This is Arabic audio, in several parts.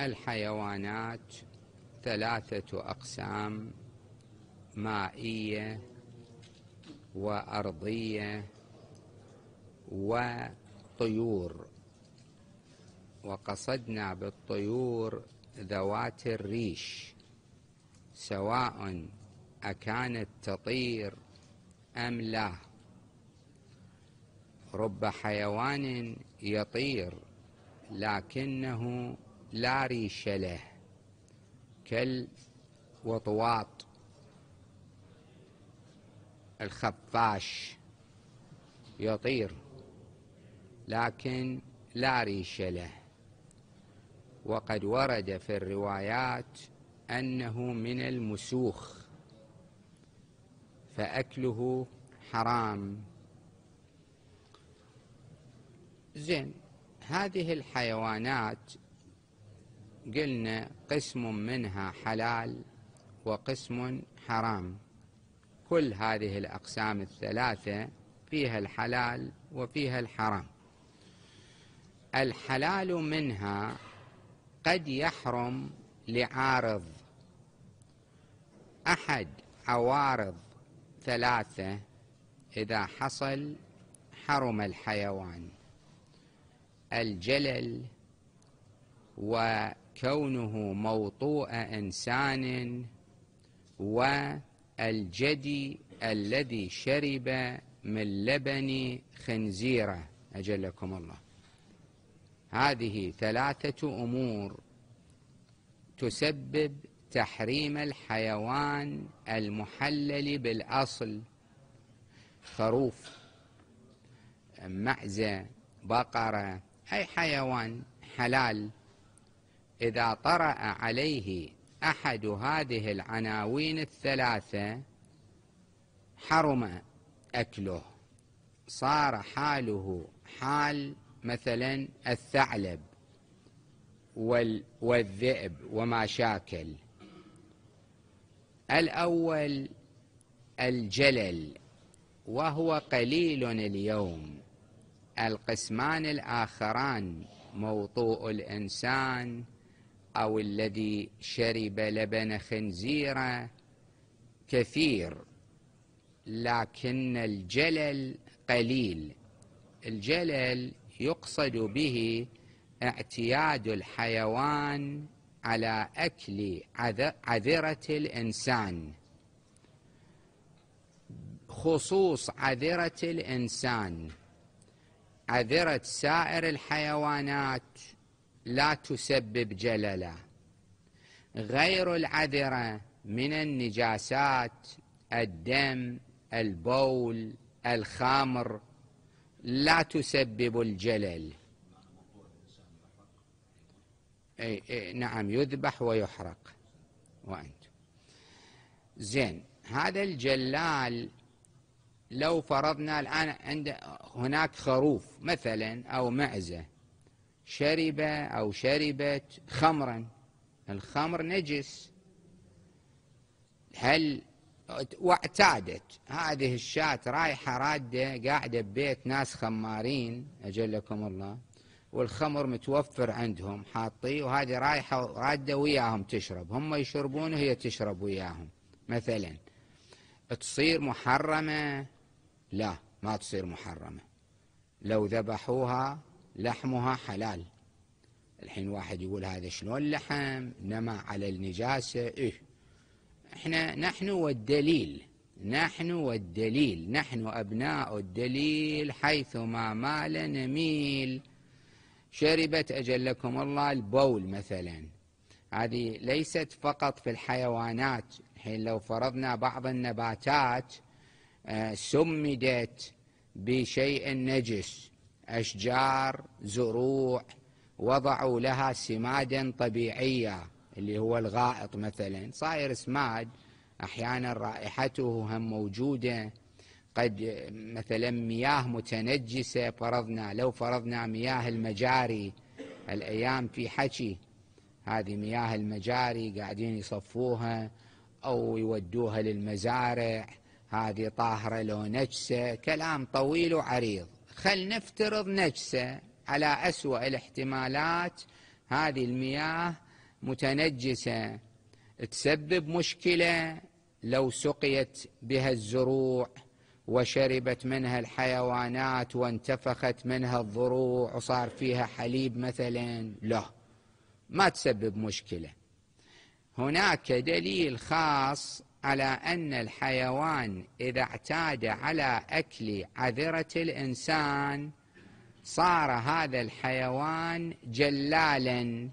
الحيوانات ثلاثة أقسام مائية وأرضية وطيور وقصدنا بالطيور ذوات الريش سواء أكانت تطير أم لا رب حيوان يطير لكنه لا ريش له كالوطواط الخفاش يطير لكن لا ريش له وقد ورد في الروايات أنه من المسوخ فأكله حرام زين هذه الحيوانات قلنا قسم منها حلال وقسم حرام كل هذه الأقسام الثلاثة فيها الحلال وفيها الحرام الحلال منها قد يحرم لعارض أحد عوارض ثلاثة إذا حصل حرم الحيوان الجلل و كونه موطوء إنسان والجدي الذي شرب من لبن خنزيره أجلكم الله هذه ثلاثة أمور تسبب تحريم الحيوان المحلل بالأصل خروف معزة بقرة أي حيوان حلال إذا طرأ عليه أحد هذه العناوين الثلاثة حرم أكله صار حاله حال مثلا الثعلب والذئب وما شاكل الأول الجلل وهو قليل اليوم القسمان الآخران موطوء الإنسان أو الذي شرب لبن خنزير كثير لكن الجلل قليل الجلل يقصد به اعتياد الحيوان على أكل عذرة الإنسان خصوص عذرة الإنسان عذرة سائر الحيوانات لا تسبب جللا غير العذرة من النجاسات الدم البول الخمر لا تسبب الجلل أي أي نعم يذبح ويحرق وأنت زين هذا الجلال لو فرضنا الآن عند هناك خروف مثلا أو معزة شرب أو شربت خمرا الخمر نجس هل واعتادت هذه الشاة رايحة رادة قاعدة ببيت ناس خمارين أجلكم الله والخمر متوفر عندهم حاطيه وهذه رايحة رادة وياهم تشرب هم يشربون وهي تشرب وياهم مثلا تصير محرمة لا ما تصير محرمة لو ذبحوها لحمها حلال الحين واحد يقول هذا شلون لحم نما على النجاسة إيه احنا نحن والدليل نحن والدليل نحن أبناء الدليل حيثما مال نميل شربت أجلكم الله البول مثلا هذه ليست فقط في الحيوانات الحين لو فرضنا بعض النباتات آه، سمدت بشيء نجس أشجار زروع وضعوا لها سمادا طبيعية اللي هو الغائط مثلا صاير سماد أحيانا رائحته هم موجودة قد مثلا مياه متنجسة فرضنا لو فرضنا مياه المجاري الأيام في حكي هذه مياه المجاري قاعدين يصفوها أو يودوها للمزارع هذه طاهرة لو نجسة كلام طويل وعريض خل نفترض نجسة على أسوأ الاحتمالات هذه المياه متنجسة تسبب مشكلة لو سقيت بها الزروع وشربت منها الحيوانات وانتفخت منها الضروع وصار فيها حليب مثلا لا ما تسبب مشكلة هناك دليل خاص على أن الحيوان إذا اعتاد على أكل عذرة الإنسان صار هذا الحيوان جلالا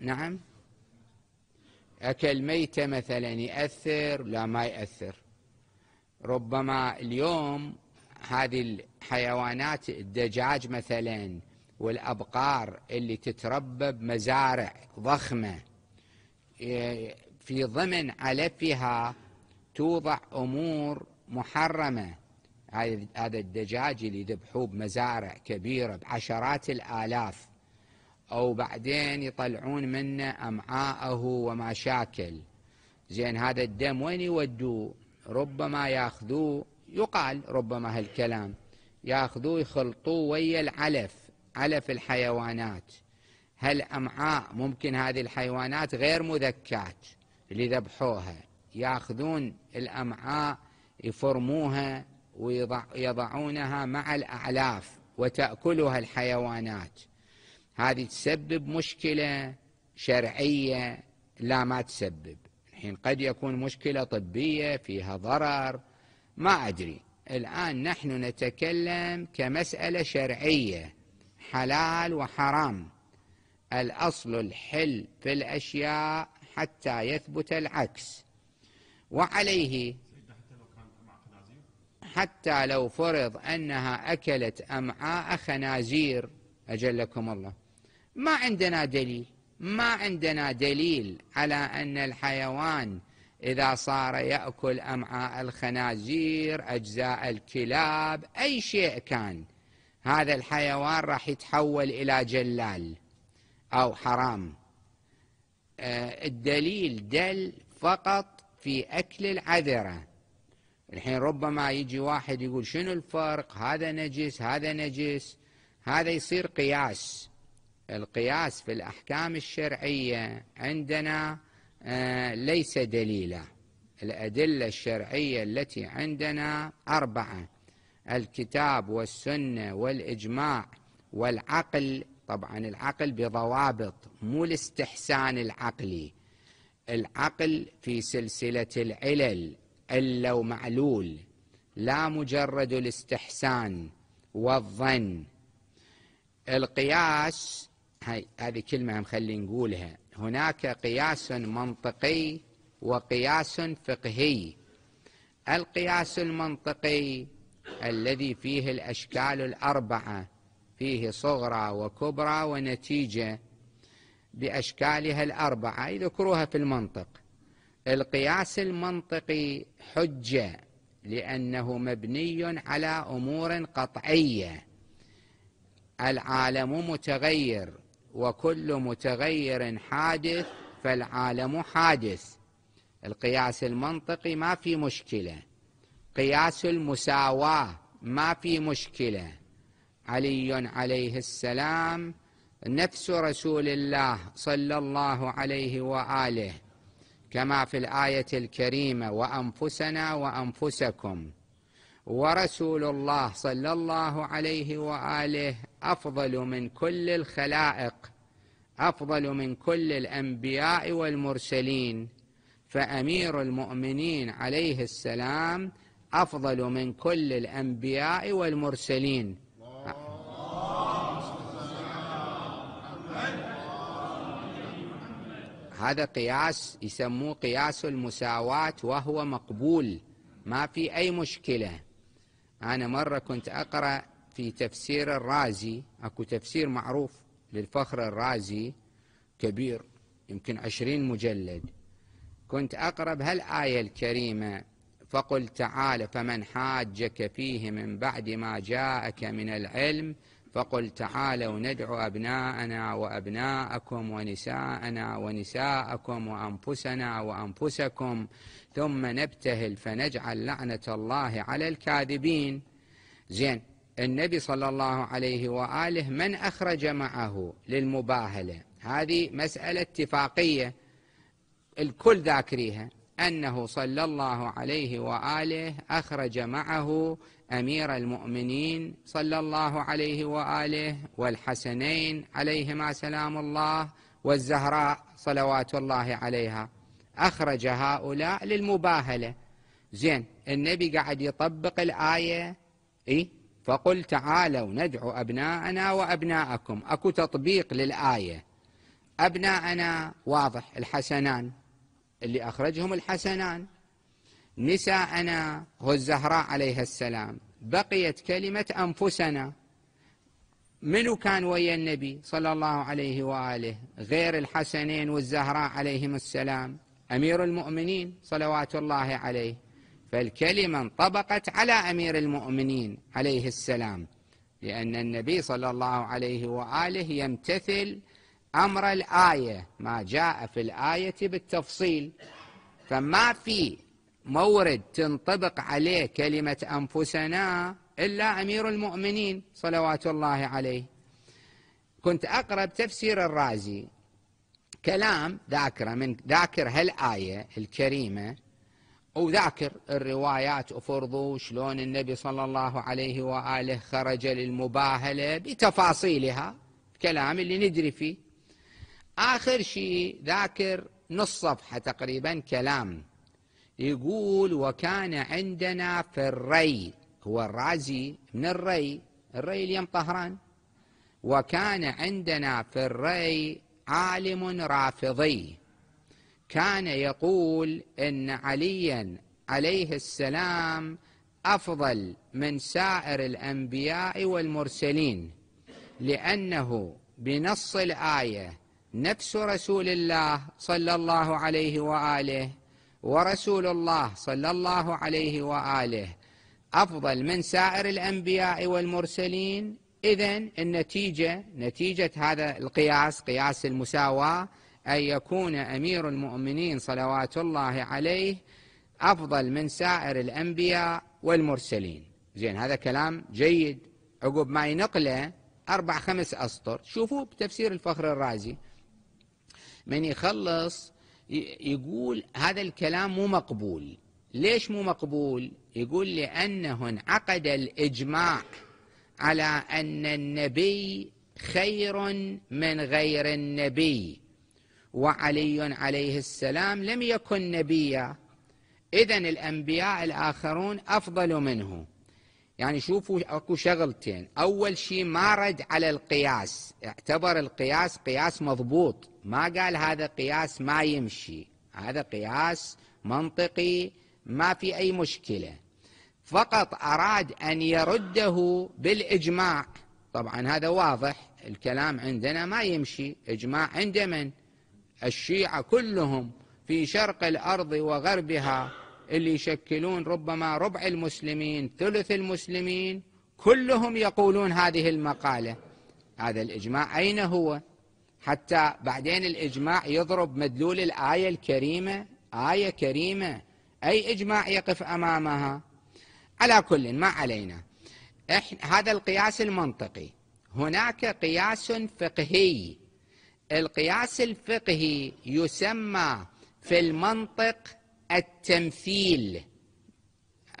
نعم أكل ميتة مثلا يأثر لا ما يأثر ربما اليوم هذه الحيوانات الدجاج مثلا والأبقار اللي تتربى بمزارع ضخمة في ضمن علفها توضع أمور محرمة هذا الدجاج اللي يذبحوه بمزارع كبيرة بعشرات الآلاف أو بعدين يطلعون منه أمعاءه ومشاكل زين هذا الدم وين يودوه ربما ياخذوه يقال ربما هالكلام ياخذوه يخلطوه ويا العلف علف الحيوانات هالأمعاء ممكن هذه الحيوانات غير مذكات اللي ذبحوها ياخذون الامعاء يفرموها ويضعونها مع الاعلاف وتاكلها الحيوانات هذه تسبب مشكله شرعيه لا ما تسبب الحين قد يكون مشكله طبيه فيها ضرر ما ادري الان نحن نتكلم كمساله شرعيه حلال وحرام الاصل الحل في الاشياء حتى يثبت العكس وعليه حتى لو فرض أنها أكلت أمعاء خنازير أجلكم الله ما عندنا دليل ما عندنا دليل على أن الحيوان إذا صار يأكل أمعاء الخنازير أجزاء الكلاب أي شيء كان هذا الحيوان راح يتحول إلى جلال أو حرام آه، الدليل دل فقط في أكل العذرة الحين ربما يجي واحد يقول شنو الفرق هذا نجس هذا نجس هذا يصير قياس القياس في الأحكام الشرعية عندنا آه، ليس دليلا الأدلة الشرعية التي عندنا أربعة الكتاب والسنة والإجماع والعقل طبعا العقل بضوابط مو الاستحسان العقلي العقل في سلسلة العلل إلا ومعلول لا مجرد الاستحسان والظن القياس هاي هذه كلمة مخلي نقولها هناك قياس منطقي وقياس فقهي القياس المنطقي الذي فيه الأشكال الأربعة فيه صغرى وكبرى ونتيجة بأشكالها الأربعة يذكروها في المنطق القياس المنطقي حجة لأنه مبني على أمور قطعية العالم متغير وكل متغير حادث فالعالم حادث القياس المنطقي ما في مشكلة قياس المساواة ما في مشكله علي عليه السلام نفس رسول الله صلى الله عليه واله كما في الايه الكريمه وانفسنا وانفسكم ورسول الله صلى الله عليه واله افضل من كل الخلائق افضل من كل الانبياء والمرسلين فامير المؤمنين عليه السلام افضل من كل الانبياء والمرسلين هذا قياس يسموه قياس المساواة وهو مقبول ما في أي مشكلة أنا مرة كنت أقرأ في تفسير الرازي أكو تفسير معروف للفخر الرازي كبير يمكن عشرين مجلد كنت أقرأ بهالآية الكريمة فقل تعالى فمن حاجك فيه من بعد ما جاءك من العلم فقل تعالوا ندعو أبناءنا وأبناءكم ونساءنا ونساءكم وأنفسنا وأنفسكم ثم نبتهل فنجعل لعنة الله على الكاذبين زين النبي صلى الله عليه وآله من أخرج معه للمباهلة هذه مسألة اتفاقية الكل ذاكريها أنه صلى الله عليه وآله أخرج معه أمير المؤمنين صلى الله عليه وآله والحسنين عليهما سلام الله والزهراء صلوات الله عليها أخرج هؤلاء للمباهلة زين النبي قاعد يطبق الآية إيه؟ فقل تعالوا ندعو أبناءنا وأبناءكم أكو تطبيق للآية أبناءنا واضح الحسنان اللي أخرجهم الحسنان نساءنا هو الزهراء عليها السلام بقيت كلمة أنفسنا منو كان ويا النبي صلى الله عليه وآله غير الحسنين والزهراء عليهم السلام أمير المؤمنين صلوات الله عليه فالكلمة انطبقت على أمير المؤمنين عليه السلام لأن النبي صلى الله عليه وآله يمتثل أمر الآية ما جاء في الآية بالتفصيل فما في مورد تنطبق عليه كلمة أنفسنا إلا أمير المؤمنين صلوات الله عليه كنت أقرب تفسير الرازي كلام ذاكرة من ذاكر هالآية الكريمة وذاكر الروايات أفرضوا شلون النبي صلى الله عليه وآله خرج للمباهلة بتفاصيلها الكلام اللي ندري فيه آخر شيء ذاكر نص صفحة تقريبا كلام يقول وكان عندنا في الري هو الرازي من الري الري اليوم طهران وكان عندنا في الري عالم رافضي كان يقول ان عليا عليه السلام افضل من سائر الانبياء والمرسلين لانه بنص الايه نفس رسول الله صلى الله عليه واله ورسول الله صلى الله عليه واله افضل من سائر الانبياء والمرسلين اذا النتيجه نتيجه هذا القياس قياس المساواه ان يكون امير المؤمنين صلوات الله عليه افضل من سائر الانبياء والمرسلين زين هذا كلام جيد عقب ما ينقله أربع خمس أسطر شوفوا بتفسير الفخر الرازي من يخلص يقول هذا الكلام مو مقبول ليش مو مقبول يقول لأنه انعقد الإجماع على أن النبي خير من غير النبي وعلي عليه السلام لم يكن نبيا إذا الأنبياء الآخرون أفضل منه يعني شوفوا اكو شغلتين اول شيء ما رد على القياس اعتبر القياس قياس مضبوط ما قال هذا قياس ما يمشي هذا قياس منطقي ما في اي مشكله فقط اراد ان يرده بالاجماع طبعا هذا واضح الكلام عندنا ما يمشي اجماع عند من الشيعه كلهم في شرق الارض وغربها اللي يشكلون ربما ربع المسلمين ثلث المسلمين كلهم يقولون هذه المقالة هذا الإجماع أين هو حتى بعدين الإجماع يضرب مدلول الآية الكريمة آية كريمة أي إجماع يقف أمامها على كل ما علينا إحنا هذا القياس المنطقي هناك قياس فقهي القياس الفقهي يسمى في المنطق التمثيل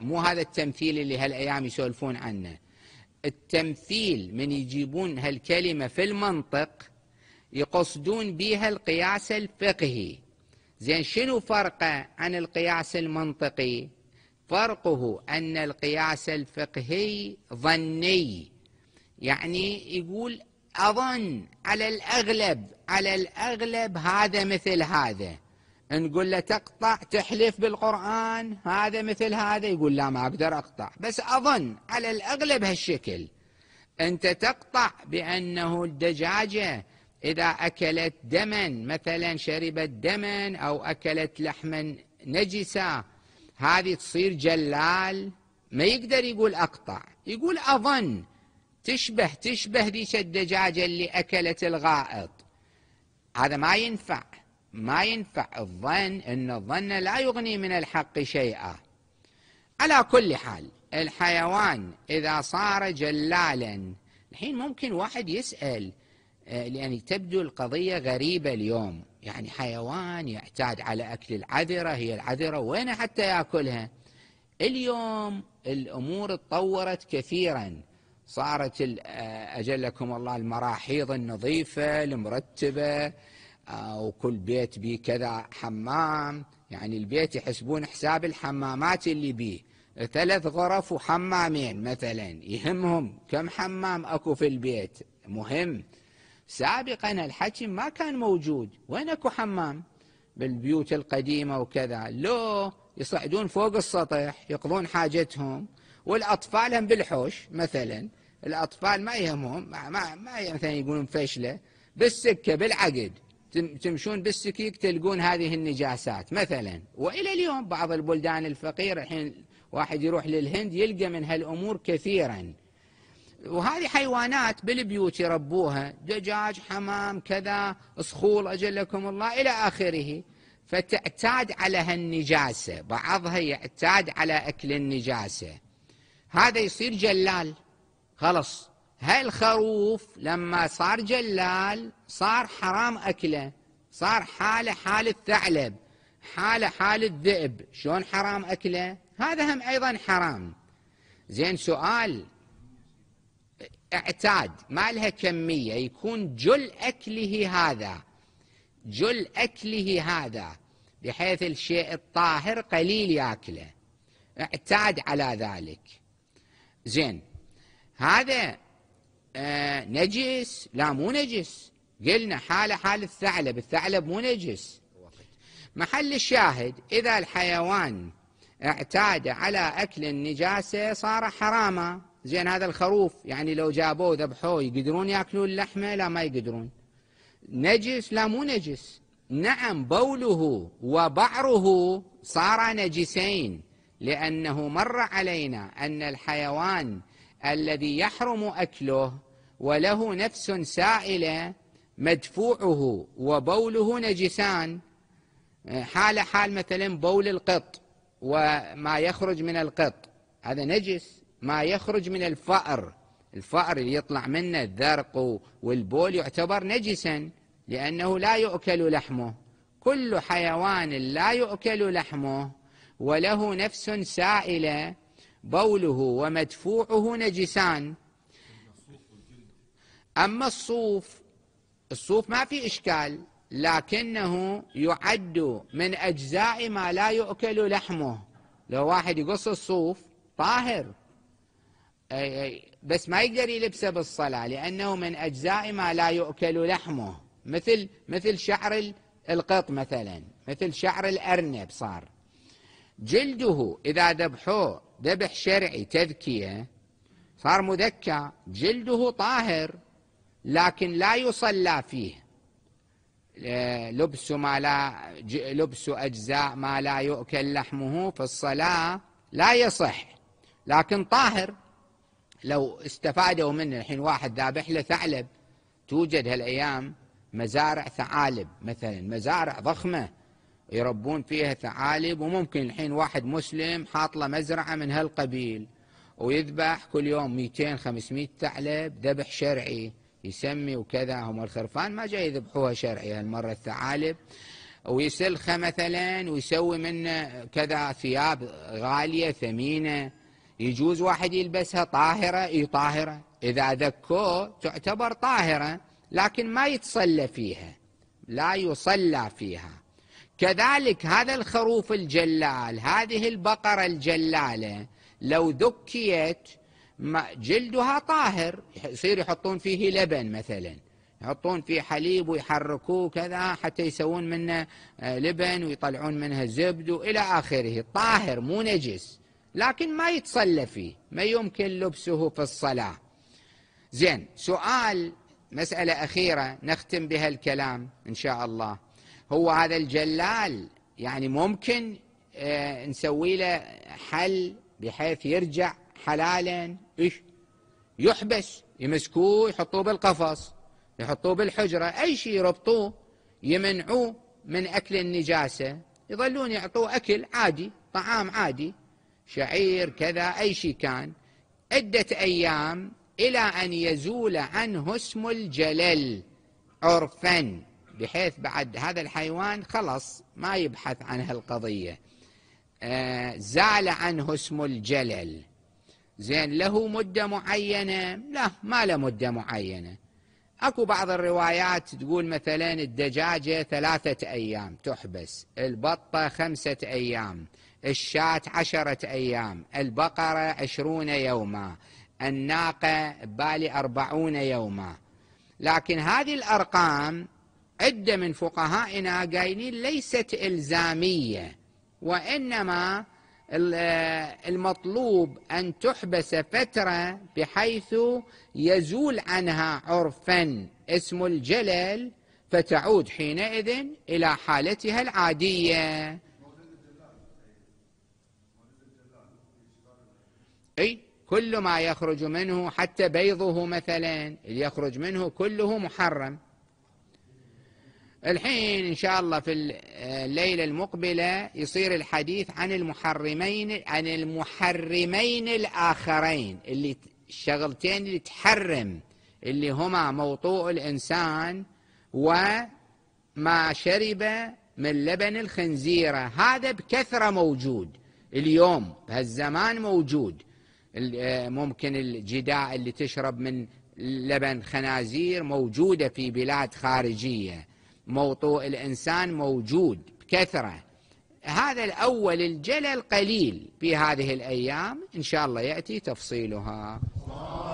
مو هذا التمثيل اللي هالايام يسولفون عنه التمثيل من يجيبون هالكلمه في المنطق يقصدون بها القياس الفقهي زين شنو فرقه عن القياس المنطقي فرقه ان القياس الفقهي ظني يعني يقول اظن على الاغلب على الاغلب هذا مثل هذا نقول له تقطع تحلف بالقرآن هذا مثل هذا يقول لا ما أقدر أقطع بس أظن على الأغلب هالشكل أنت تقطع بأنه الدجاجة إذا أكلت دما مثلا شربت دما أو أكلت لحما نجسا هذه تصير جلال ما يقدر يقول أقطع يقول أظن تشبه تشبه ذيك الدجاجة اللي أكلت الغائط هذا ما ينفع ما ينفع الظن أن الظن لا يغني من الحق شيئا على كل حال الحيوان إذا صار جلالا الحين ممكن واحد يسأل آه، لأن تبدو القضية غريبة اليوم يعني حيوان يعتاد على أكل العذرة هي العذرة وين حتى يأكلها اليوم الأمور تطورت كثيراً صارت آه، أجلكم الله المراحيض النظيفة المرتبة أو كل بيت بيه كذا حمام يعني البيت يحسبون حساب الحمامات اللي بيه ثلاث غرف وحمامين مثلا يهمهم كم حمام أكو في البيت مهم سابقا الحكي ما كان موجود وين أكو حمام بالبيوت القديمة وكذا لو يصعدون فوق السطح يقضون حاجتهم والأطفال هم بالحوش مثلا الأطفال ما يهمهم ما, ما, ما مثلا يقولون فشلة بالسكة بالعقد تمشون بالسكيك تلقون هذه النجاسات مثلا والى اليوم بعض البلدان الفقيره الحين واحد يروح للهند يلقى من هالامور كثيرا وهذه حيوانات بالبيوت يربوها دجاج حمام كذا صخول اجلكم الله الى اخره فتعتاد على هالنجاسه بعضها يعتاد على اكل النجاسه هذا يصير جلال خلص هالخروف لما صار جلال صار حرام أكله صار حالة حال الثعلب حالة حال الذئب شلون حرام أكله هذا هم أيضا حرام زين سؤال اعتاد ما لها كمية يكون جل أكله هذا جل أكله هذا بحيث الشيء الطاهر قليل ياكله اعتاد على ذلك زين هذا آه نجس لا مو نجس قلنا حالة حال الثعلب الثعلب مو نجس محل الشاهد إذا الحيوان اعتاد على أكل النجاسة صار حراما زين هذا الخروف يعني لو جابوه ذبحوه يقدرون يأكلون اللحمة لا ما يقدرون نجس لا مو نجس نعم بوله وبعره صار نجسين لأنه مر علينا أن الحيوان الذي يحرم أكله وله نفس سائلة مدفوعه وبوله نجسان حال حال مثلا بول القط وما يخرج من القط هذا نجس ما يخرج من الفأر الفأر اللي يطلع منه الذرق والبول يعتبر نجسا لأنه لا يؤكل لحمه كل حيوان لا يؤكل لحمه وله نفس سائله بوله ومدفوعه نجسان أما الصوف الصوف ما في إشكال لكنه يعد من أجزاء ما لا يؤكل لحمه لو واحد يقص الصوف طاهر بس ما يقدر يلبسه بالصلاة لأنه من أجزاء ما لا يؤكل لحمه مثل مثل شعر القط مثلا مثل شعر الأرنب صار جلده إذا ذبحوه ذبح شرعي تذكية صار مذكى جلده طاهر لكن لا يصلى فيه آه، لبس ما لا لبس أجزاء ما لا يؤكل لحمه في الصلاة لا يصح لكن طاهر لو استفادوا منه الحين واحد ذابح له ثعلب توجد هالأيام مزارع ثعالب مثلا مزارع ضخمة يربون فيها ثعالب وممكن الحين واحد مسلم حاط له مزرعة من هالقبيل ويذبح كل يوم 200 500 ثعلب ذبح شرعي يسمي وكذا هم الخرفان ما جاي يذبحوها شرعي هالمرة الثعالب ويسلخه مثلا ويسوي منه كذا ثياب غالية ثمينة يجوز واحد يلبسها طاهرة اي طاهرة إذا ذكوه تعتبر طاهرة لكن ما يتصلى فيها لا يصلى فيها كذلك هذا الخروف الجلال هذه البقرة الجلالة لو ذكيت جلدها طاهر يصير يحطون فيه لبن مثلا يحطون فيه حليب ويحركوه كذا حتى يسوون منه آه، لبن ويطلعون منها زبد وإلى آخره طاهر مو نجس لكن ما يتصلى فيه ما يمكن لبسه في الصلاة زين سؤال مسألة أخيرة نختم بها الكلام إن شاء الله هو هذا الجلال يعني ممكن آه، نسوي له حل بحيث يرجع حلالا إيش يحبس يمسكوه يحطوه بالقفص يحطوه بالحجرة أي شيء يربطوه يمنعوه من أكل النجاسة يظلون يعطوه أكل عادي طعام عادي شعير كذا أي شيء كان عدة أيام إلى أن يزول عنه اسم الجلل عرفاً بحيث بعد هذا الحيوان خلص ما يبحث عن هالقضية آه، زال عنه اسم الجلل زين له مدة معينة لا ما له مدة معينة اكو بعض الروايات تقول مثلا الدجاجة ثلاثة ايام تحبس البطة خمسة ايام الشاة عشرة ايام البقرة عشرون يوما الناقة بالي أربعون يوما لكن هذه الأرقام عدة من فقهائنا قايلين ليست إلزامية وإنما آه، المطلوب أن تحبس فترة بحيث يزول عنها عرفا اسم الجلل فتعود حينئذ إلى حالتها العادية أي كل ما يخرج منه حتى بيضه مثلا يخرج منه كله محرم الحين إن شاء الله في آه، الليلة المقبلة يصير الحديث عن المحرمين عن المحرمين الآخرين اللي الشغلتين اللي تحرم اللي هما موطوء الإنسان وما شرب من لبن الخنزيرة هذا بكثرة موجود اليوم هالزمان موجود آه، ممكن الجداء اللي تشرب من لبن خنازير موجودة في بلاد خارجية موطوء الإنسان موجود بكثرة هذا الأول الجلل قليل في هذه الأيام إن شاء الله يأتي تفصيلها